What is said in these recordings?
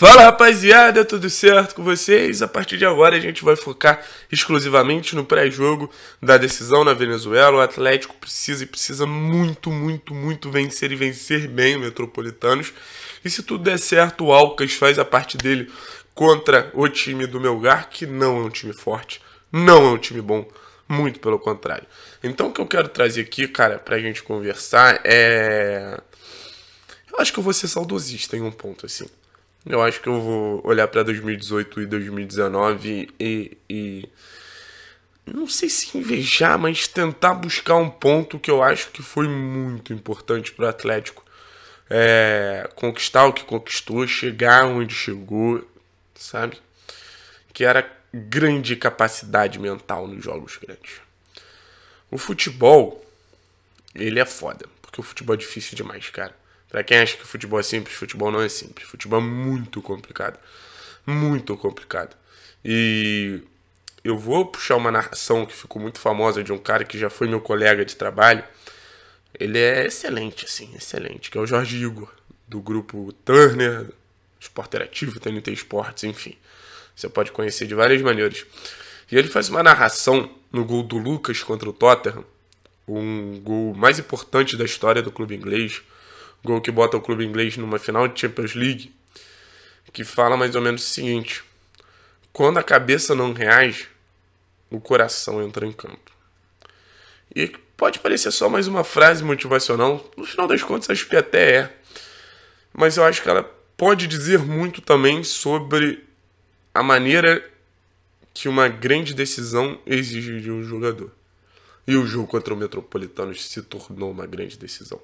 Fala rapaziada, tudo certo com vocês? A partir de agora a gente vai focar exclusivamente no pré-jogo da decisão na Venezuela. O Atlético precisa e precisa muito, muito, muito vencer e vencer bem o Metropolitanos. E se tudo der certo, o Alcas faz a parte dele contra o time do Melgar, que não é um time forte, não é um time bom, muito pelo contrário. Então o que eu quero trazer aqui, cara, pra gente conversar é. Eu acho que eu vou ser saudosista em um ponto assim. Eu acho que eu vou olhar para 2018 e 2019 e, e. Não sei se invejar, mas tentar buscar um ponto que eu acho que foi muito importante para o Atlético. É, conquistar o que conquistou, chegar onde chegou, sabe? Que era grande capacidade mental nos jogos grandes. O futebol, ele é foda, porque o futebol é difícil demais, cara. Para quem acha que futebol é simples, futebol não é simples. Futebol é muito complicado. Muito complicado. E eu vou puxar uma narração que ficou muito famosa de um cara que já foi meu colega de trabalho. Ele é excelente, assim, excelente, que é o Jorge Igor, do grupo Turner, Esporte ativo, TNT Esportes, enfim. Você pode conhecer de várias maneiras. E ele faz uma narração no gol do Lucas contra o Tottenham, um gol mais importante da história do clube inglês, Gol que bota o clube inglês numa final de Champions League, que fala mais ou menos o seguinte: quando a cabeça não reage, o coração entra em campo. E pode parecer só mais uma frase motivacional, no final das contas acho que até é, mas eu acho que ela pode dizer muito também sobre a maneira que uma grande decisão exige de um jogador. E o jogo contra o Metropolitano se tornou uma grande decisão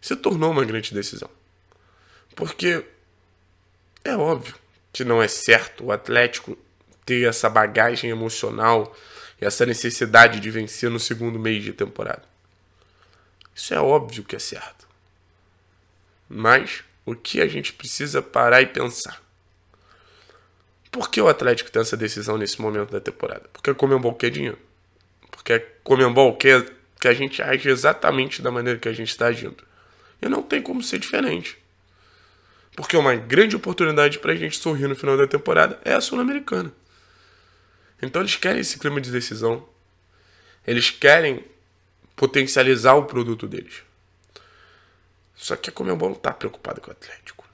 se tornou uma grande decisão. Porque é óbvio que não é certo o Atlético ter essa bagagem emocional e essa necessidade de vencer no segundo mês de temporada. Isso é óbvio que é certo. Mas o que a gente precisa parar e pensar? Por que o Atlético tem essa decisão nesse momento da temporada? Porque comeu um quer dinheiro. Porque comeu um quer que a gente age exatamente da maneira que a gente está agindo. E não tem como ser diferente. Porque uma grande oportunidade para a gente sorrir no final da temporada é a Sul-Americana. Então eles querem esse clima de decisão. Eles querem potencializar o produto deles. Só que a é Comembol não está preocupada com o Atlético.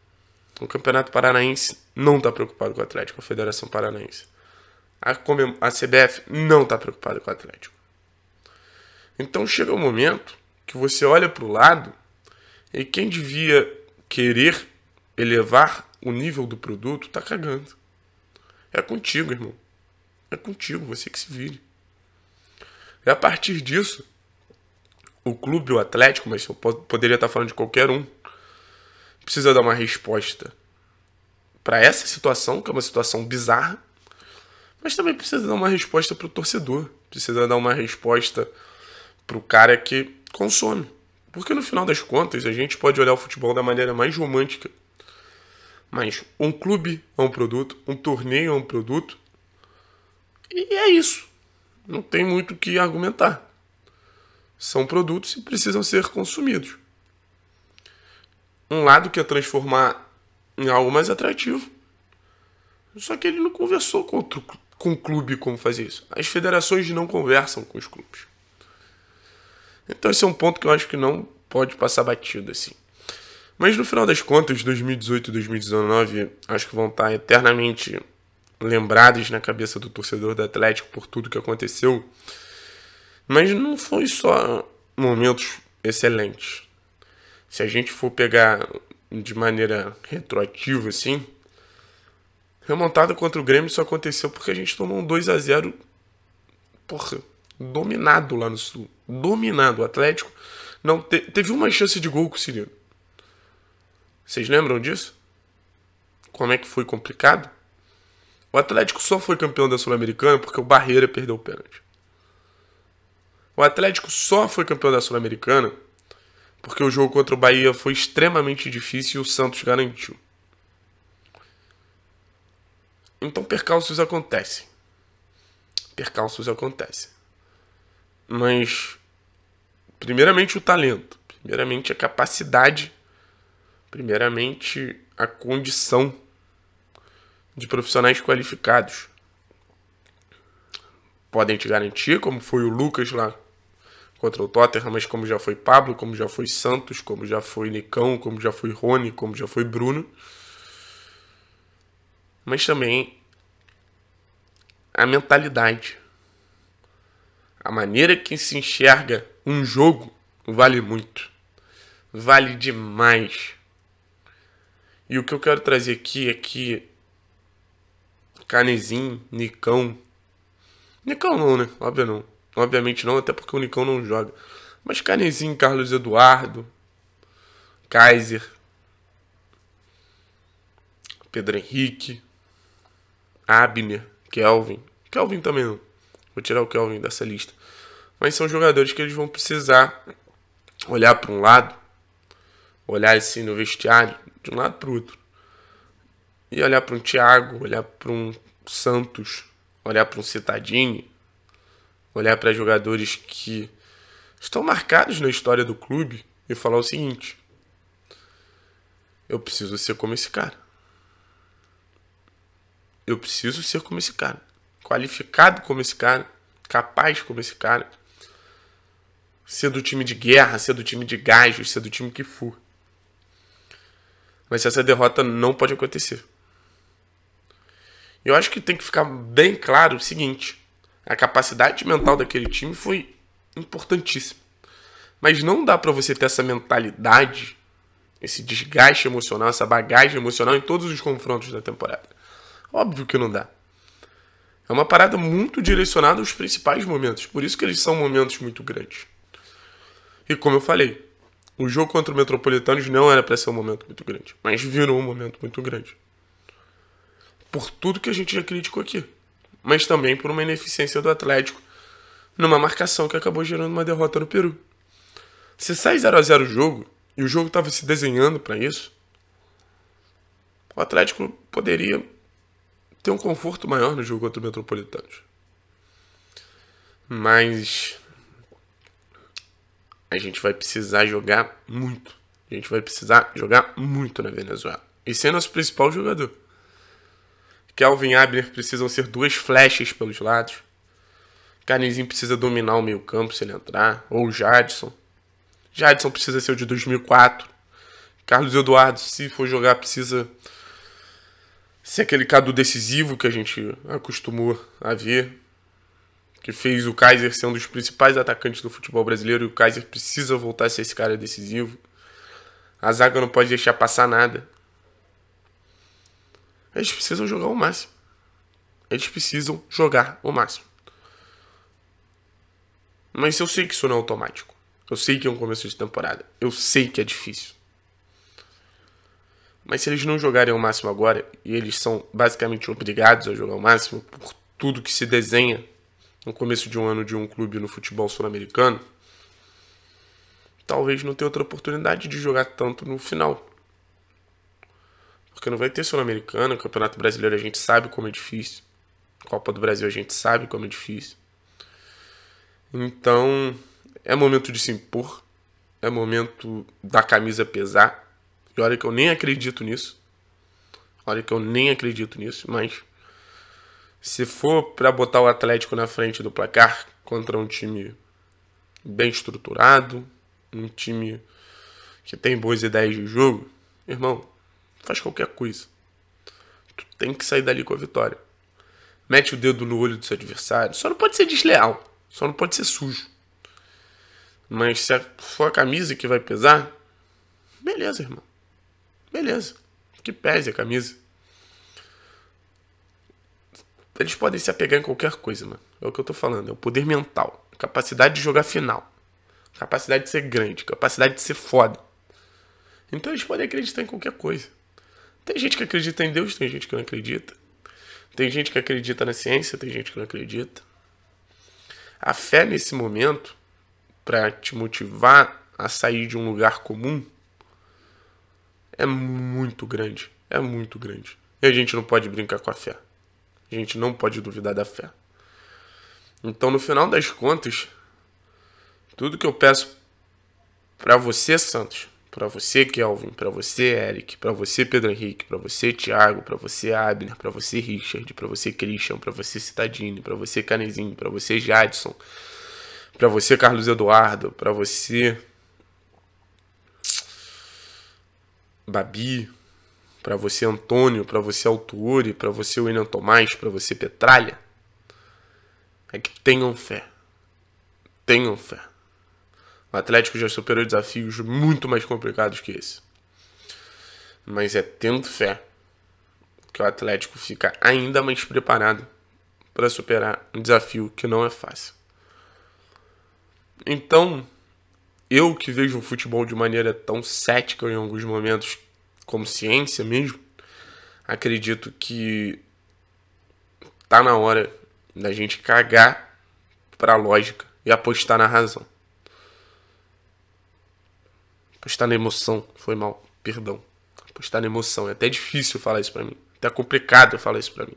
O Campeonato Paranaense não está preocupado com o Atlético, a Federação Paranaense. A, Comem a CBF não está preocupada com o Atlético. Então chega um momento que você olha para o lado e quem devia querer elevar o nível do produto tá cagando. É contigo, irmão. É contigo, você que se vire. E a partir disso, o clube, o Atlético, mas eu poderia estar falando de qualquer um, precisa dar uma resposta para essa situação, que é uma situação bizarra, mas também precisa dar uma resposta para o torcedor, precisa dar uma resposta para o cara que consome. Porque no final das contas, a gente pode olhar o futebol da maneira mais romântica. Mas um clube é um produto, um torneio é um produto. E é isso. Não tem muito o que argumentar. São produtos e precisam ser consumidos. Um lado quer transformar em algo mais atrativo. Só que ele não conversou com, outro, com o clube como fazer isso. As federações não conversam com os clubes. Então esse é um ponto que eu acho que não pode passar batido assim. Mas no final das contas, 2018 e 2019 acho que vão estar eternamente lembrados na cabeça do torcedor do Atlético por tudo que aconteceu. Mas não foi só momentos excelentes. Se a gente for pegar de maneira retroativa assim, remontada contra o Grêmio só aconteceu porque a gente tomou um 2 a 0 porra, dominado lá no Sul. Dominado. O Atlético não te, teve uma chance de gol com o Cirino. Vocês lembram disso? Como é que foi complicado? O Atlético só foi campeão da Sul-Americana porque o Barreira perdeu o pênalti. O Atlético só foi campeão da Sul-Americana porque o jogo contra o Bahia foi extremamente difícil e o Santos garantiu. Então percalços acontecem. Percalços acontecem. Mas, primeiramente, o talento, primeiramente, a capacidade, primeiramente, a condição de profissionais qualificados podem te garantir, como foi o Lucas lá contra o Tottenham, mas como já foi Pablo, como já foi Santos, como já foi Nicão, como já foi Rony, como já foi Bruno. Mas também a mentalidade. A maneira que se enxerga um jogo vale muito. Vale demais. E o que eu quero trazer aqui é que Canezinho, Nicão. Nicão não, né? Óbvio não. Obviamente não, até porque o Nicão não joga. Mas Canezinho, Carlos Eduardo, Kaiser, Pedro Henrique, Abner, Kelvin. Kelvin também não. Vou tirar o Kelvin dessa lista. Mas são jogadores que eles vão precisar olhar para um lado, olhar assim no vestiário, de um lado para o outro. E olhar para um Thiago, olhar para um Santos, olhar para um Citadini, olhar para jogadores que estão marcados na história do clube e falar o seguinte: eu preciso ser como esse cara. Eu preciso ser como esse cara qualificado como esse cara, capaz como esse cara, ser do time de guerra, ser do time de gajos, ser do time que for. Mas essa derrota não pode acontecer. Eu acho que tem que ficar bem claro o seguinte: a capacidade mental daquele time foi importantíssima. Mas não dá para você ter essa mentalidade, esse desgaste emocional, essa bagagem emocional em todos os confrontos da temporada. Óbvio que não dá. É uma parada muito direcionada aos principais momentos. Por isso que eles são momentos muito grandes. E como eu falei, o jogo contra o Metropolitanos não era para ser um momento muito grande, mas virou um momento muito grande. Por tudo que a gente já criticou aqui, mas também por uma ineficiência do Atlético numa marcação que acabou gerando uma derrota no Peru. Se sai 0 a 0 o jogo e o jogo estava se desenhando para isso, o Atlético poderia ter um conforto maior no jogo contra o Metropolitano, Mas a gente vai precisar jogar muito. A gente vai precisar jogar muito na Venezuela. e ser nosso principal jogador. Kelvin e Abner precisam ser duas flechas pelos lados. Canizinho precisa dominar o meio campo se ele entrar. Ou o Jadson. Jadson precisa ser o de 2004. Carlos Eduardo, se for jogar, precisa ser aquele Cadu decisivo que a gente acostumou a ver, que fez o Kaiser ser um dos principais atacantes do futebol brasileiro e o Kaiser precisa voltar a ser esse cara decisivo. A zaga não pode deixar passar nada. Eles precisam jogar o máximo. Eles precisam jogar o máximo. Mas eu sei que isso não é automático. Eu sei que é um começo de temporada. Eu sei que é difícil. Mas se eles não jogarem ao máximo agora, e eles são basicamente obrigados a jogar ao máximo por tudo que se desenha no começo de um ano de um clube no futebol sul-americano, talvez não tenha outra oportunidade de jogar tanto no final. Porque não vai ter Sul-Americano, Campeonato Brasileiro a gente sabe como é difícil. Copa do Brasil a gente sabe como é difícil. Então, é momento de se impor, é momento da camisa pesar e olha que eu nem acredito nisso. Olha que eu nem acredito nisso, mas se for para botar o Atlético na frente do placar contra um time bem estruturado, um time que tem boas ideias de jogo, irmão, faz qualquer coisa. Tu tem que sair dali com a vitória. Mete o dedo no olho do seu adversário. Só não pode ser desleal. Só não pode ser sujo. Mas se for a camisa que vai pesar, beleza, irmão beleza, que pese a camisa. Eles podem se apegar em qualquer coisa, mano. É o que eu tô falando, é o poder mental, capacidade de jogar final, capacidade de ser grande, capacidade de ser foda. Então eles podem acreditar em qualquer coisa. Tem gente que acredita em Deus, tem gente que não acredita. Tem gente que acredita na ciência, tem gente que não acredita. A fé nesse momento, para te motivar a sair de um lugar comum, é muito grande. É muito grande. E a gente não pode brincar com a fé. A gente não pode duvidar da fé. Então, no final das contas, tudo que eu peço para você, Santos, para você, Kelvin, para você, Eric, para você, Pedro Henrique, para você, Thiago, para você, Abner, para você, Richard, para você, Christian, para você, Citadini, para você, Canezinho, para você, Jadson, para você, Carlos Eduardo, para você, Babi, para você Antônio, para você Altuori, para você William Tomás, para você Petralha, é que tenham fé. Tenham fé. O Atlético já superou desafios muito mais complicados que esse. Mas é tendo fé que o Atlético fica ainda mais preparado para superar um desafio que não é fácil. Então, eu que vejo o futebol de maneira tão cética em alguns momentos, como ciência mesmo, acredito que tá na hora da gente cagar pra lógica e apostar na razão. Apostar na emoção, foi mal, perdão. Apostar na emoção, é até difícil falar isso pra mim. É até complicado falar isso pra mim.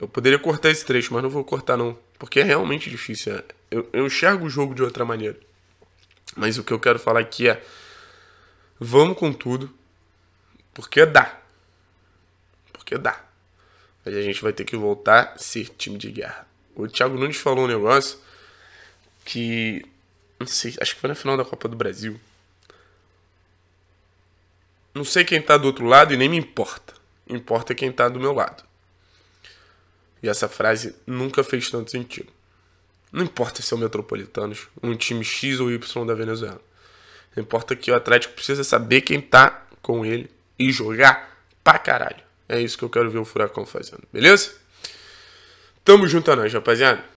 Eu poderia cortar esse trecho, mas não vou cortar não, porque é realmente difícil. É, eu, eu enxergo o jogo de outra maneira. Mas o que eu quero falar aqui é: vamos com tudo, porque dá. Porque dá. Mas a gente vai ter que voltar a ser time de guerra. O Thiago Nunes falou um negócio que. Não sei, acho que foi na final da Copa do Brasil. Não sei quem tá do outro lado e nem me importa. Importa quem tá do meu lado. E essa frase nunca fez tanto sentido. Não importa se é o Metropolitanos, um time X ou Y da Venezuela. importa que o Atlético precisa saber quem tá com ele e jogar pra caralho. É isso que eu quero ver o Furacão fazendo, beleza? Tamo junto a é nós, rapaziada.